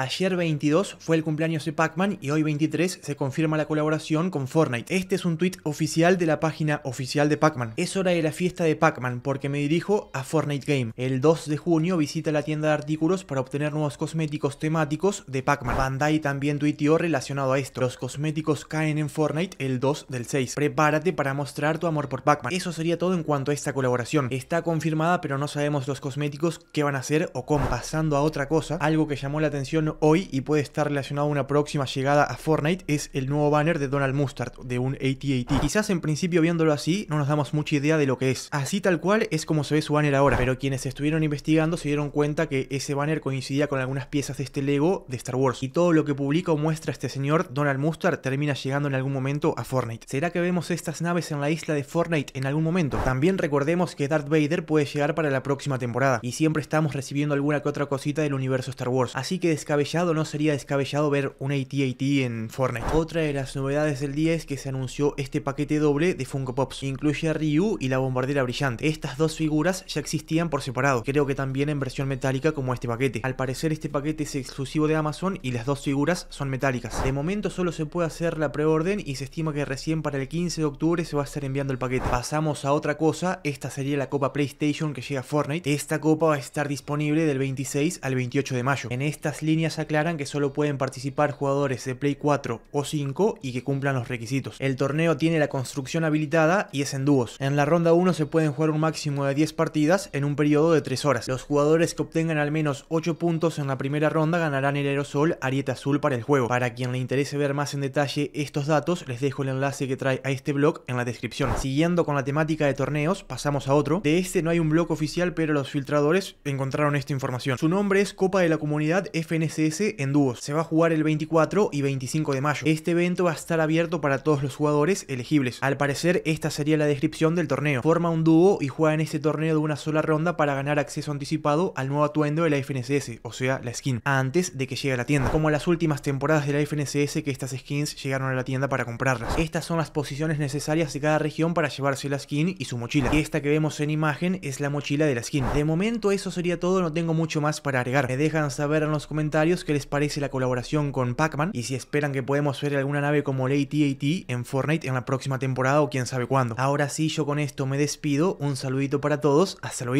Ayer 22 fue el cumpleaños de Pac-Man y hoy 23 se confirma la colaboración con Fortnite. Este es un tuit oficial de la página oficial de Pac-Man. Es hora de la fiesta de Pac-Man porque me dirijo a Fortnite Game. El 2 de junio visita la tienda de artículos para obtener nuevos cosméticos temáticos de Pac-Man. Bandai también tuiteó relacionado a esto. Los cosméticos caen en Fortnite el 2 del 6. Prepárate para mostrar tu amor por Pac-Man. Eso sería todo en cuanto a esta colaboración. Está confirmada pero no sabemos los cosméticos qué van a hacer o cómo. Pasando a otra cosa, algo que llamó la atención hoy y puede estar relacionado a una próxima llegada a Fortnite es el nuevo banner de Donald Mustard, de un AT-AT. Quizás en principio viéndolo así no nos damos mucha idea de lo que es. Así tal cual es como se ve su banner ahora, pero quienes estuvieron investigando se dieron cuenta que ese banner coincidía con algunas piezas de este Lego de Star Wars. Y todo lo que publica o muestra este señor, Donald Mustard, termina llegando en algún momento a Fortnite. ¿Será que vemos estas naves en la isla de Fortnite en algún momento? También recordemos que Darth Vader puede llegar para la próxima temporada, y siempre estamos recibiendo alguna que otra cosita del universo Star Wars. Así que descabe no sería descabellado ver un at en Fortnite. Otra de las novedades del día es que se anunció este paquete doble de Funko Pops, incluye a Ryu y la bombardera brillante. Estas dos figuras ya existían por separado, creo que también en versión metálica como este paquete. Al parecer este paquete es exclusivo de Amazon y las dos figuras son metálicas. De momento solo se puede hacer la preorden y se estima que recién para el 15 de octubre se va a estar enviando el paquete. Pasamos a otra cosa, esta sería la copa PlayStation que llega a Fortnite. Esta copa va a estar disponible del 26 al 28 de mayo. En estas líneas aclaran que solo pueden participar jugadores de Play 4 o 5 y que cumplan los requisitos. El torneo tiene la construcción habilitada y es en dúos. En la ronda 1 se pueden jugar un máximo de 10 partidas en un periodo de 3 horas. Los jugadores que obtengan al menos 8 puntos en la primera ronda ganarán el aerosol Ariete Azul para el juego. Para quien le interese ver más en detalle estos datos, les dejo el enlace que trae a este blog en la descripción. Siguiendo con la temática de torneos, pasamos a otro. De este no hay un blog oficial, pero los filtradores encontraron esta información. Su nombre es Copa de la Comunidad FNC en dúos. Se va a jugar el 24 y 25 de mayo. Este evento va a estar abierto para todos los jugadores elegibles. Al parecer, esta sería la descripción del torneo. Forma un dúo y juega en este torneo de una sola ronda para ganar acceso anticipado al nuevo atuendo de la FNSS, o sea, la skin, antes de que llegue a la tienda. Como las últimas temporadas de la FNCS que estas skins llegaron a la tienda para comprarlas. Estas son las posiciones necesarias de cada región para llevarse la skin y su mochila. Y esta que vemos en imagen es la mochila de la skin. De momento eso sería todo, no tengo mucho más para agregar. Me dejan saber en los comentarios qué les parece la colaboración con Pac-Man y si esperan que podemos ver alguna nave como el AT-AT en Fortnite en la próxima temporada o quién sabe cuándo. Ahora sí, yo con esto me despido, un saludito para todos, hasta luego.